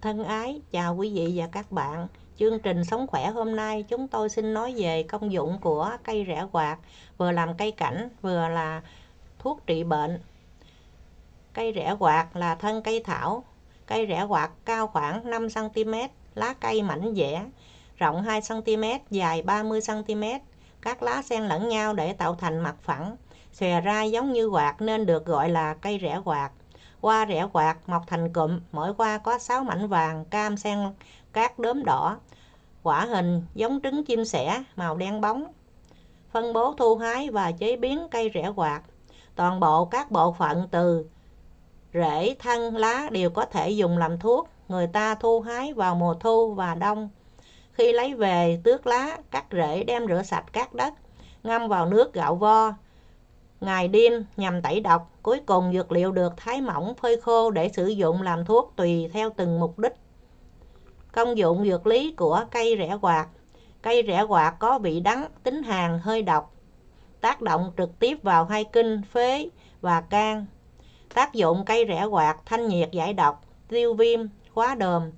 Thân ái, chào quý vị và các bạn. Chương trình Sống Khỏe hôm nay chúng tôi xin nói về công dụng của cây rẻ quạt, vừa làm cây cảnh, vừa là thuốc trị bệnh. Cây rẻ quạt là thân cây thảo. Cây rẻ quạt cao khoảng 5cm, lá cây mảnh dẻ, rộng 2cm, dài 30cm. Các lá xen lẫn nhau để tạo thành mặt phẳng, xòe ra giống như quạt nên được gọi là cây rẻ quạt hoa rẽ quạt mọc thành cụm mỗi hoa có 6 mảnh vàng cam xen các đốm đỏ quả hình giống trứng chim sẻ màu đen bóng phân bố thu hái và chế biến cây rẽ quạt toàn bộ các bộ phận từ rễ thân lá đều có thể dùng làm thuốc người ta thu hái vào mùa thu và đông khi lấy về tước lá cắt rễ đem rửa sạch các đất ngâm vào nước gạo vo ngày đêm nhằm tẩy độc. Cuối cùng dược liệu được thái mỏng phơi khô để sử dụng làm thuốc tùy theo từng mục đích. Công dụng dược lý của cây rẻ quạt Cây rẻ quạt có vị đắng, tính hàn, hơi độc, tác động trực tiếp vào hai kinh, phế và can. Tác dụng cây rẻ quạt thanh nhiệt giải độc, tiêu viêm, khóa đờm,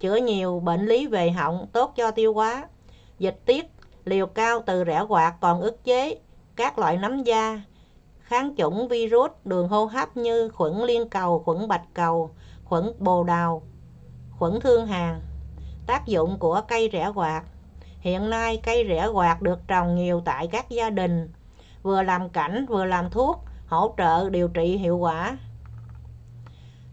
chữa nhiều bệnh lý về họng, tốt cho tiêu hóa. Dịch tiết, liều cao từ rẻ quạt còn ức chế các loại nấm da, kháng chủng virus đường hô hấp như khuẩn liên cầu, khuẩn bạch cầu, khuẩn bồ đào, khuẩn thương hàn. Tác dụng của cây rẻ quạt Hiện nay cây rẻ quạt được trồng nhiều tại các gia đình, vừa làm cảnh vừa làm thuốc, hỗ trợ điều trị hiệu quả.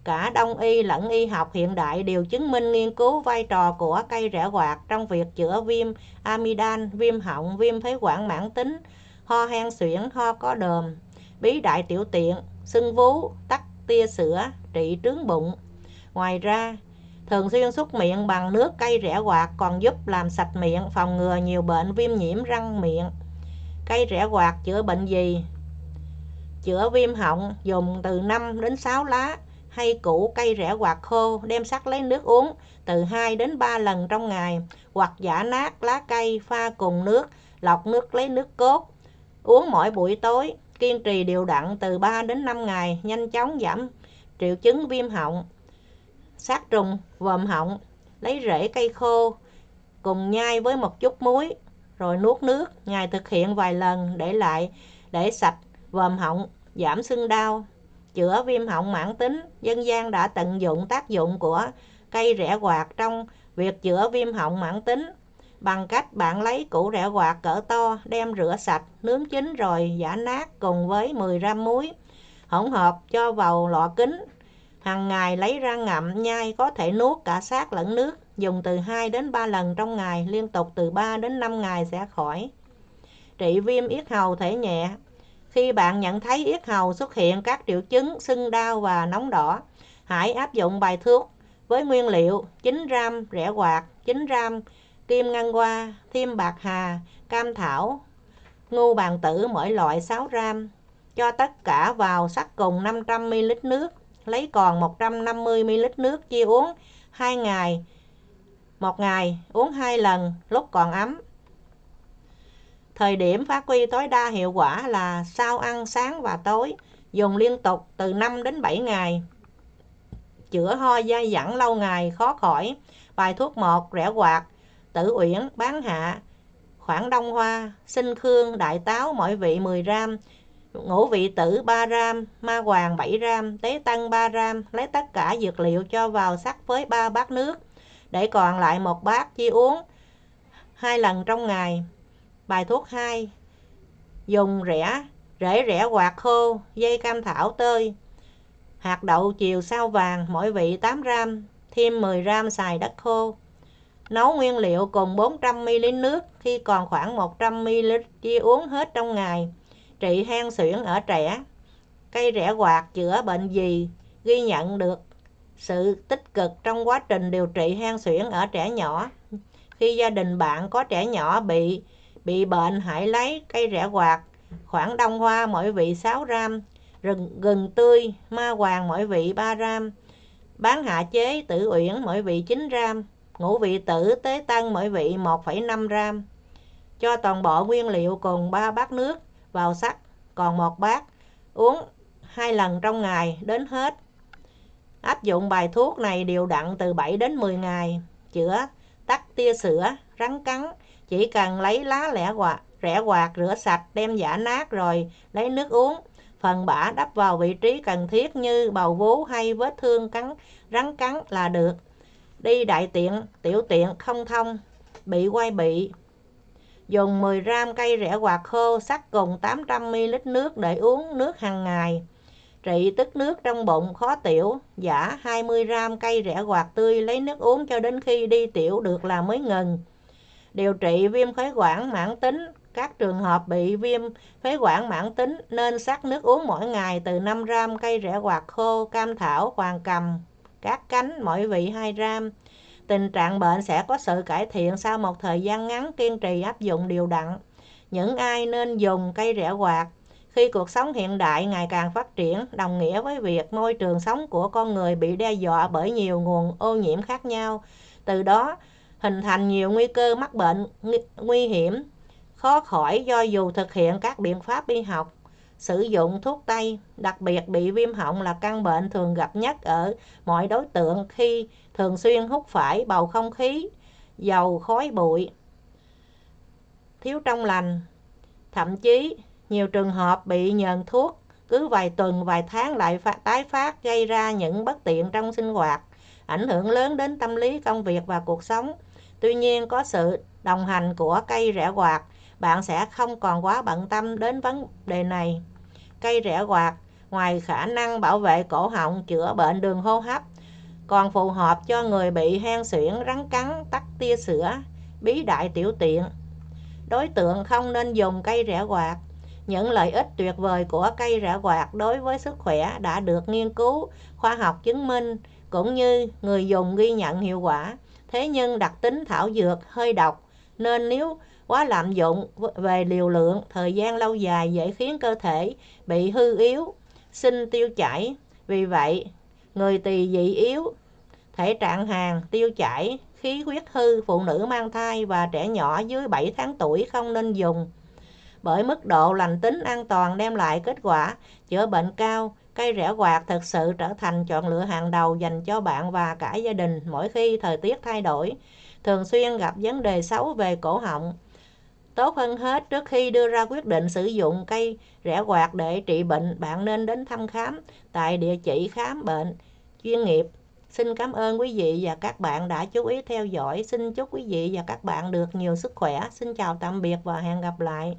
Cả đông y lẫn y học hiện đại đều chứng minh nghiên cứu vai trò của cây rẻ quạt trong việc chữa viêm amidan, viêm họng, viêm phế quản mãn tính, ho hen suyễn, ho có đờm, bí đại tiểu tiện, sưng vú, tắc tia sữa, trị trướng bụng. Ngoài ra, thường xuyên xúc miệng bằng nước cây rẻ quạt còn giúp làm sạch miệng, phòng ngừa nhiều bệnh viêm nhiễm răng miệng. Cây rẻ quạt chữa bệnh gì? Chữa viêm họng dùng từ 5 đến 6 lá hay củ cây rẻ quạt khô đem sắc lấy nước uống từ 2 đến 3 lần trong ngày hoặc giả nát lá cây pha cùng nước lọc nước lấy nước cốt uống mỗi buổi tối kiên trì điều đặn từ 3 đến 5 ngày nhanh chóng giảm triệu chứng viêm họng sát trùng vòm họng lấy rễ cây khô cùng nhai với một chút muối rồi nuốt nước ngày thực hiện vài lần để lại để sạch vòm họng giảm sưng đau chữa viêm họng mãn tính dân gian đã tận dụng tác dụng của cây rẻ quạt trong việc chữa viêm họng mãn tính bằng cách bạn lấy củ rẻ quạt cỡ to đem rửa sạch nướng chín rồi giả nát cùng với 10 gram muối hỗn hợp cho vào lọ kính hàng ngày lấy ra ngậm nhai có thể nuốt cả xác lẫn nước dùng từ 2 đến 3 lần trong ngày liên tục từ 3 đến 5 ngày sẽ khỏi trị viêm yết hầu thể nhẹ khi bạn nhận thấy yết hầu xuất hiện các triệu chứng sưng đau và nóng đỏ hãy áp dụng bài thuốc với nguyên liệu 9 gram rẻ quạt 9 gram kim ngân hoa, thêm bạc hà, cam thảo, ngu bàn tử mỗi loại 6 gram. Cho tất cả vào sắc cùng 500ml nước, lấy còn 150ml nước chia uống 2 ngày. Một ngày uống 2 lần lúc còn ấm. Thời điểm phát huy tối đa hiệu quả là sau ăn sáng và tối, dùng liên tục từ 5 đến 7 ngày. Chữa ho dai dẳng lâu ngày khó khỏi, bài thuốc 1 rẻ quạt Tử Uyển, Bán Hạ, Khoảng Đông Hoa, Sinh Khương, Đại Táo, mỗi Vị 10 gram, Ngũ Vị Tử 3 gram, Ma Hoàng 7 gram, Tế Tăng 3 gram, lấy tất cả dược liệu cho vào sắc với ba bát nước, để còn lại một bát chi uống hai lần trong ngày. Bài thuốc 2 Dùng rẻ, rễ rẻ quạt khô, dây cam thảo tơi, hạt đậu chiều sao vàng, mỗi vị 8 gram, thêm 10 gram xài đất khô. Nấu nguyên liệu cùng 400ml nước khi còn khoảng 100ml chia uống hết trong ngày. Trị hen suyễn ở trẻ. Cây rẻ quạt chữa bệnh gì ghi nhận được sự tích cực trong quá trình điều trị hen suyễn ở trẻ nhỏ. Khi gia đình bạn có trẻ nhỏ bị bị bệnh hãy lấy cây rẻ quạt, khoảng đông hoa mỗi vị 6 gram, rừng gừng tươi, ma hoàng mỗi vị 3 gram, bán hạ chế tử uyển mỗi vị 9 gram ngũ vị tử tế tăng mỗi vị 1,5 gram. Cho toàn bộ nguyên liệu cùng 3 bát nước vào sắc, còn một bát, uống hai lần trong ngày đến hết. Áp dụng bài thuốc này đều đặn từ 7 đến 10 ngày, chữa tắc tia sữa, rắn cắn, chỉ cần lấy lá lẻ quạt, rẽ quạt rửa sạch đem giả nát rồi lấy nước uống. Phần bã đắp vào vị trí cần thiết như bầu vú hay vết thương cắn rắn cắn là được đi đại tiện, tiểu tiện không thông, bị quay bị. Dùng 10 gram cây rẻ quạt khô sắc cùng 800ml nước để uống nước hàng ngày. Trị tức nước trong bụng khó tiểu, giả 20 gram cây rẻ quạt tươi lấy nước uống cho đến khi đi tiểu được là mới ngừng. Điều trị viêm phế quản mãn tính, các trường hợp bị viêm phế quản mãn tính nên sắc nước uống mỗi ngày từ 5 gram cây rẻ quạt khô, cam thảo, hoàng cầm, các cánh mỗi vị 2 gram. Tình trạng bệnh sẽ có sự cải thiện sau một thời gian ngắn kiên trì áp dụng điều đặn. Những ai nên dùng cây rẻ quạt khi cuộc sống hiện đại ngày càng phát triển đồng nghĩa với việc môi trường sống của con người bị đe dọa bởi nhiều nguồn ô nhiễm khác nhau. Từ đó hình thành nhiều nguy cơ mắc bệnh nguy hiểm khó khỏi do dù thực hiện các biện pháp y học sử dụng thuốc tây đặc biệt bị viêm họng là căn bệnh thường gặp nhất ở mọi đối tượng khi thường xuyên hút phải bầu không khí dầu khói bụi thiếu trong lành thậm chí nhiều trường hợp bị nhờn thuốc cứ vài tuần vài tháng lại phát, tái phát gây ra những bất tiện trong sinh hoạt ảnh hưởng lớn đến tâm lý công việc và cuộc sống tuy nhiên có sự đồng hành của cây rẻ quạt bạn sẽ không còn quá bận tâm đến vấn đề này. Cây rẻ quạt ngoài khả năng bảo vệ cổ họng, chữa bệnh đường hô hấp, còn phù hợp cho người bị hen suyễn, rắn cắn, tắc tia sữa, bí đại tiểu tiện. Đối tượng không nên dùng cây rẻ quạt. Những lợi ích tuyệt vời của cây rẻ quạt đối với sức khỏe đã được nghiên cứu, khoa học chứng minh, cũng như người dùng ghi nhận hiệu quả. Thế nhưng đặc tính thảo dược hơi độc, nên nếu quá lạm dụng về liều lượng thời gian lâu dài dễ khiến cơ thể bị hư yếu sinh tiêu chảy vì vậy người tỳ dị yếu thể trạng hàng, tiêu chảy khí huyết hư phụ nữ mang thai và trẻ nhỏ dưới 7 tháng tuổi không nên dùng bởi mức độ lành tính an toàn đem lại kết quả chữa bệnh cao cây rẻ quạt thực sự trở thành chọn lựa hàng đầu dành cho bạn và cả gia đình mỗi khi thời tiết thay đổi thường xuyên gặp vấn đề xấu về cổ họng Tốt hơn hết, trước khi đưa ra quyết định sử dụng cây rẻ quạt để trị bệnh, bạn nên đến thăm khám tại địa chỉ khám bệnh chuyên nghiệp. Xin cảm ơn quý vị và các bạn đã chú ý theo dõi. Xin chúc quý vị và các bạn được nhiều sức khỏe. Xin chào tạm biệt và hẹn gặp lại.